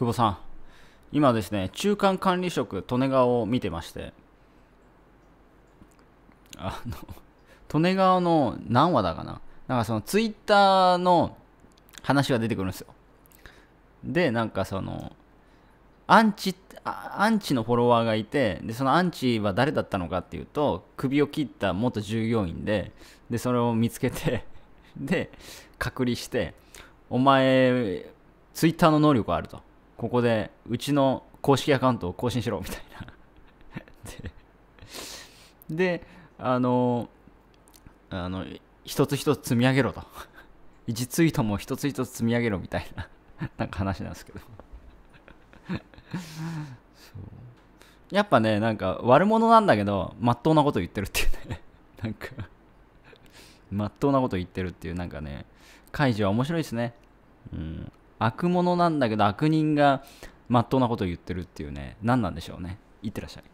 久保さん、今ですね、中間管理職、利根川を見てまして、あの、利根川の何話だかななんかそのツイッターの話が出てくるんですよ。で、なんかその、アンチ、アンチのフォロワーがいて、で、そのアンチは誰だったのかっていうと、首を切った元従業員で、で、それを見つけてで、隔離して、お前、ツイッターの能力あると。ここでうちの公式アカウントを更新しろみたいなであのあの一つ一つ積み上げろと一ツイートも一つ一つ積み上げろみたいななんか話なんですけどやっぱねなんか悪者なんだけどまっとうなこと言ってるっていうねなんかまっとうなこと言ってるっていうなんかねカイジは面白いですねうん悪者なんだけど悪人がまっとうなことを言ってるっていうね何なんでしょうねいってらっしゃい